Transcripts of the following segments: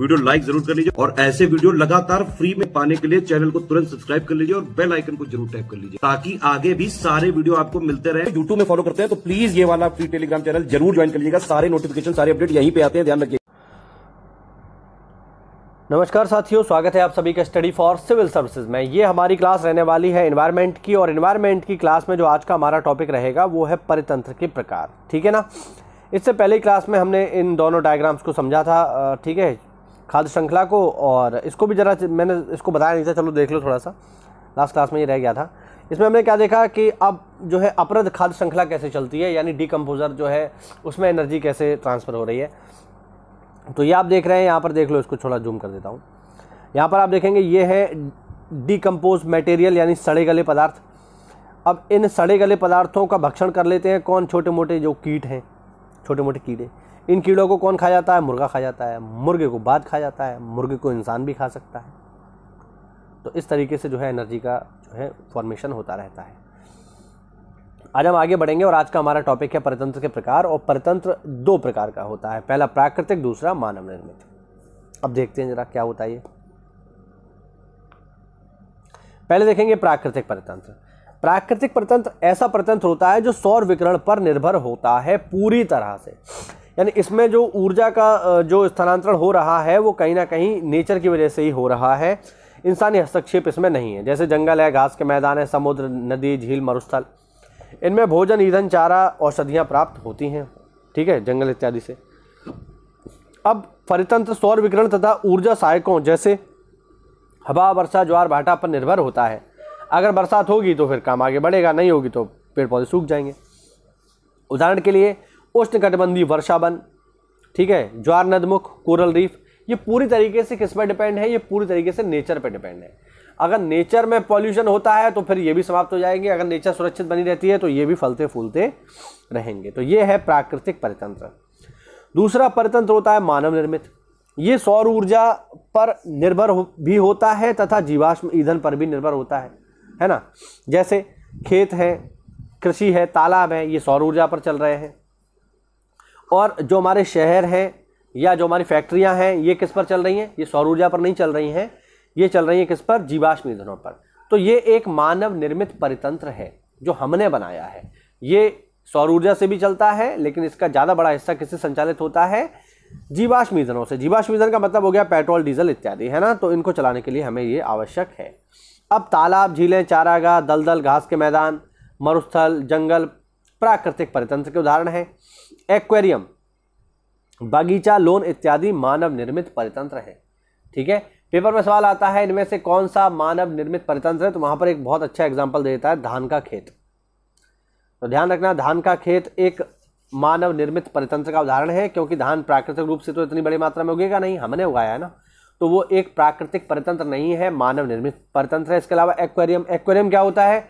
video like जरूर कर लीजिए और ऐसे वीडियो लगातार फ्री में पाने के लिए चैनल को तुरंत सब्सक्राइब कर लीजिए और बेल आइकन को जरूर टैप कर लीजिए ताकि आगे भी सारे वीडियो आपको मिलते रहे यूट्यूब में फॉलो करते हैं तो प्लीज ये वाला फ्री टेलीग्राम चैनल जरूर ज्वाइन कर लीजिएगा सारे नोटिफिकेशन सारे अपडेट यहीं पे आते हैं ध्यान रखिए नमस्कार साथियों स्वागत है आप सभी का स्टडी फॉर सिविल सर्विसेज में ये हमारी क्लास रहने वाली है इन्वायरमेंट की और इन्वायरमेंट की क्लास में जो आज का हमारा टॉपिक रहेगा वो है परितंत्र के प्रकार ठीक है ना इससे पहले क्लास में हमने इन दोनों डायग्राम्स को समझा था ठीक है खाद्य श्रृंखला को और इसको भी ज़रा मैंने इसको बताया नहीं था चलो देख लो थोड़ा सा लास्ट क्लास में ये रह गया था इसमें हमने क्या देखा कि अब जो है अपरध खाद्य श्रृंखला कैसे चलती है यानी डिकम्पोज़र जो है उसमें एनर्जी कैसे ट्रांसफ़र हो रही है तो ये आप देख रहे हैं यहाँ पर देख लो इसको थोड़ा जूम कर देता हूँ यहाँ पर आप देखेंगे ये है डिकम्पोज मटेरियल यानी सड़े गले पदार्थ अब इन सड़े गले पदार्थों का भक्षण कर लेते हैं कौन छोटे मोटे जो कीट हैं छोटे मोटे कीड़े इन कीड़ों को कौन खा जाता है मुर्गा खा जाता है मुर्गे को बाद खा जाता है मुर्गे को इंसान भी खा सकता है तो इस तरीके से जो है एनर्जी का जो है फॉर्मेशन होता रहता है आज हम आगे बढ़ेंगे और आज का हमारा टॉपिक है परतंत्र के प्रकार और परतंत्र दो प्रकार का होता है पहला प्राकृतिक दूसरा मानव निर्मित अब देखते हैं जरा क्या होता है ये पहले देखेंगे प्राकृतिक परतंत्र प्राकृतिक परतंत्र ऐसा परतंत्र होता है जो सौर विकरण पर निर्भर होता है पूरी तरह से यानी इसमें जो ऊर्जा का जो स्थानांतरण हो रहा है वो कहीं ना कहीं नेचर की वजह से ही हो रहा है इंसानी हस्तक्षेप इसमें नहीं है जैसे जंगल है घास के मैदान है समुद्र नदी झील मरुस्थल इनमें भोजन ईंधन चारा औषधियाँ प्राप्त होती हैं ठीक है जंगल इत्यादि से अब परितंत्र सौर विकरण तथा ऊर्जा सहायकों जैसे हवा वर्षा ज्वार भाटा पर निर्भर होता है अगर बरसात होगी तो फिर काम आगे बढ़ेगा नहीं होगी तो पेड़ पौधे सूख जाएंगे उदाहरण के लिए उष्णकटिबंधीय वर्षावन ठीक है ज्वार नदमुख कोरल रीफ ये पूरी तरीके से किस पर डिपेंड है ये पूरी तरीके से नेचर पर डिपेंड है अगर नेचर में पॉल्यूशन होता है तो फिर ये भी समाप्त हो जाएंगे अगर नेचर सुरक्षित बनी रहती है तो ये भी फलते फूलते रहेंगे तो ये है प्राकृतिक परितंत्र दूसरा परितंत्र होता है मानव निर्मित ये सौर ऊर्जा पर निर्भर हो, भी होता है तथा जीवाश्म ईंधन पर भी निर्भर होता है है ना जैसे खेत है कृषि है तालाब है ये सौर ऊर्जा पर चल रहे हैं और जो हमारे शहर हैं या जो हमारी फैक्ट्रियां हैं ये किस पर चल रही हैं ये सौर ऊर्जा पर नहीं चल रही हैं ये चल रही हैं किस पर जीवाश्म ईंधनों पर तो ये एक मानव निर्मित परितंत्र है जो हमने बनाया है ये सौर ऊर्जा से भी चलता है लेकिन इसका ज़्यादा बड़ा हिस्सा किससे संचालित होता है जीवाश्म ईंधनों से जीवाश्म ईंधन का मतलब हो गया पेट्रोल डीजल इत्यादि है ना तो इनको चलाने के लिए हमें ये आवश्यक है अब तालाब झीलें चारागाह दलदल घास के मैदान मरुस्थल जंगल प्राकृतिक परितंत्र के उदाहरण हैं एक्वेरियम बगीचा लोन इत्यादि मानव निर्मित परितंत्र है ठीक है पेपर में सवाल आता है इनमें से कौन सा मानव निर्मित परितंत्र है तो वहां पर एक बहुत अच्छा एग्जाम्पल देता है धान का खेत तो ध्यान रखना धान का खेत एक मानव निर्मित परितंत्र का उदाहरण है क्योंकि धान प्राकृतिक रूप से तो इतनी बड़ी मात्रा में उगेगा नहीं हमने उगाया है ना तो वो एक प्राकृतिक परितंत्र नहीं है मानव निर्मित परितंत्र है इसके अलावा एक्वेरियम एक्वेरियम क्या होता है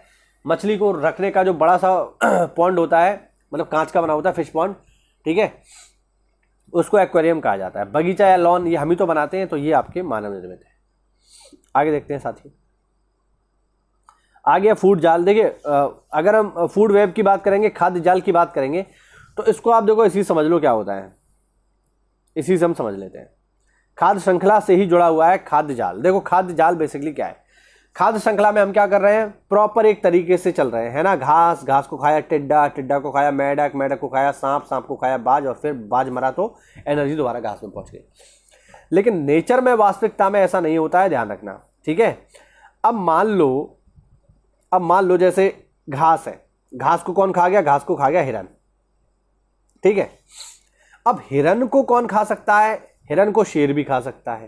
मछली को रखने का जो बड़ा सा पॉइंट होता है मतलब कांच का बना होता है फिश पॉन्ड ठीक है उसको एक्वेरियम कहा जाता है बगीचा या लॉन ये हम ही तो बनाते हैं तो ये आपके मानव निर्मित है आगे देखते हैं साथी आगे फूड जाल देखिए अगर हम फूड वेब की बात करेंगे खाद्य जाल की बात करेंगे तो इसको आप देखो इसी समझ लो क्या होता है इसी से हम समझ लेते हैं खाद्य श्रृंखला से ही जुड़ा हुआ है खाद्य जाल देखो खाद्य जाल बेसिकली क्या है खाद्य श्रृंखला में हम क्या कर रहे हैं प्रॉपर एक तरीके से चल रहे हैं है ना घास घास को खाया टिड्डा टिड्डा को खाया मैडक मैडक को खाया सांप सांप को खाया बाज और फिर बाज मरा तो एनर्जी दोबारा घास में पहुंच गई लेकिन नेचर में वास्तविकता में ऐसा नहीं होता है ध्यान रखना ठीक है अब मान लो अब मान लो जैसे घास है घास को कौन खा गया घास को खा गया हिरन ठीक है अब हिरन को कौन खा सकता है हिरन को शेर भी खा सकता है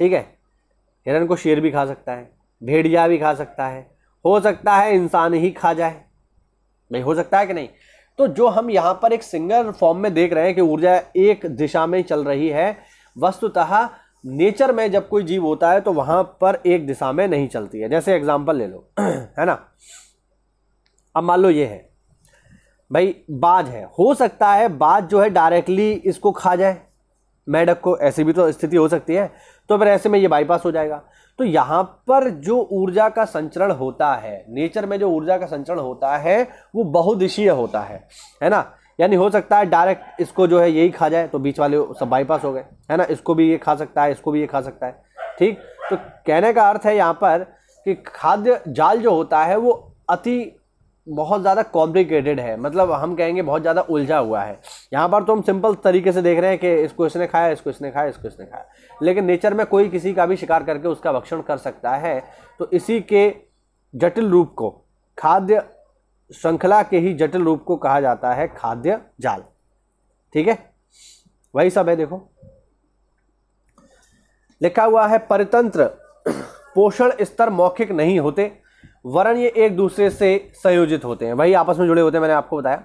ठीक है हिरन को शेर भी खा सकता है भेड़िया भी खा सकता है हो सकता है इंसान ही खा जाए नहीं हो सकता है कि नहीं तो जो हम यहाँ पर एक सिंगल फॉर्म में देख रहे हैं कि ऊर्जा एक दिशा में चल रही है वस्तुतः नेचर में जब कोई जीव होता है तो वहाँ पर एक दिशा में नहीं चलती है जैसे एग्जाम्पल ले लो है ना अब मान लो ये है भाई बाज है हो सकता है बाज जो है डायरेक्टली इसको खा जाए मेढक को ऐसी भी तो स्थिति हो सकती है तो फिर ऐसे में ये बाईपास हो जाएगा तो यहाँ पर जो ऊर्जा का संचरण होता है नेचर में जो ऊर्जा का संचरण होता है वो बहुदिशीय होता है है ना यानी हो सकता है डायरेक्ट इसको जो है यही खा जाए तो बीच वाले सब बाईपास हो गए है ना इसको भी ये खा सकता है इसको भी ये खा सकता है ठीक तो कहने का अर्थ है यहाँ पर कि खाद्य जाल जो होता है वो अति बहुत ज़्यादा कॉम्प्लिकेटेड है मतलब हम कहेंगे बहुत ज़्यादा उलझा हुआ है यहाँ पर तो हम सिंपल तरीके से देख रहे हैं कि इसको इसने खाया इसको इसने खाया इसको इसने खाया लेकिन नेचर में कोई किसी का भी शिकार करके उसका भक्षण कर सकता है तो इसी के जटिल रूप को खाद्य श्रृंखला के ही जटिल रूप को कहा जाता है खाद्य जाल ठीक है वही सब है देखो लिखा हुआ है परितंत्र पोषण स्तर मौखिक नहीं होते वरन ये एक दूसरे से संयोजित होते हैं वही आपस में जुड़े होते हैं मैंने आपको बताया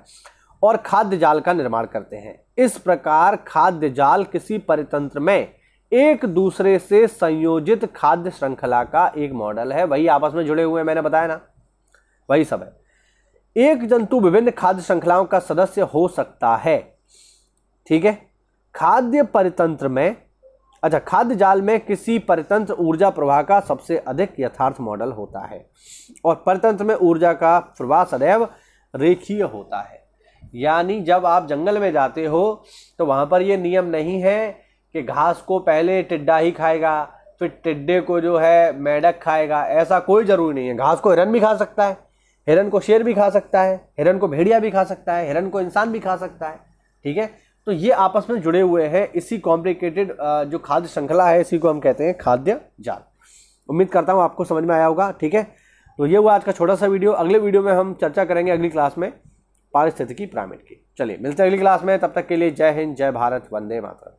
और खाद्य जाल का निर्माण करते हैं इस प्रकार खाद्य जाल किसी परितंत्र में एक दूसरे से संयोजित खाद्य श्रृंखला का एक मॉडल है वही आपस में जुड़े हुए हैं मैंने बताया ना वही सब है एक जंतु विभिन्न खाद्य श्रृंखलाओं का सदस्य हो सकता है ठीक है खाद्य परितंत्र में अच्छा खाद्य जाल में किसी परतंत्र ऊर्जा प्रवाह का सबसे अधिक यथार्थ मॉडल होता है और परतंत्र में ऊर्जा का प्रवाह सदैव रेखीय होता है यानी जब आप जंगल में जाते हो तो वहाँ पर ये नियम नहीं है कि घास को पहले टिड्डा ही खाएगा फिर टिड्डे को जो है मेढक खाएगा ऐसा कोई ज़रूरी नहीं है घास को हिरन भी खा सकता है हिरन को शेर भी खा सकता है हिरन को भेड़िया भी खा सकता है हिरन को इंसान भी खा सकता है ठीक है तो ये आपस में जुड़े हुए हैं इसी कॉम्प्लिकेटेड जो खाद्य श्रृंखला है इसी को हम कहते हैं खाद्य जाल उम्मीद करता हूँ आपको समझ में आया होगा ठीक है तो ये हुआ आज का छोटा सा वीडियो अगले वीडियो में हम चर्चा करेंगे अगली क्लास में पारिस्थितिकी पिरामिड की चलिए मिलते हैं अगली क्लास में तब तक के लिए जय हिंद जय भारत वंदे मातरम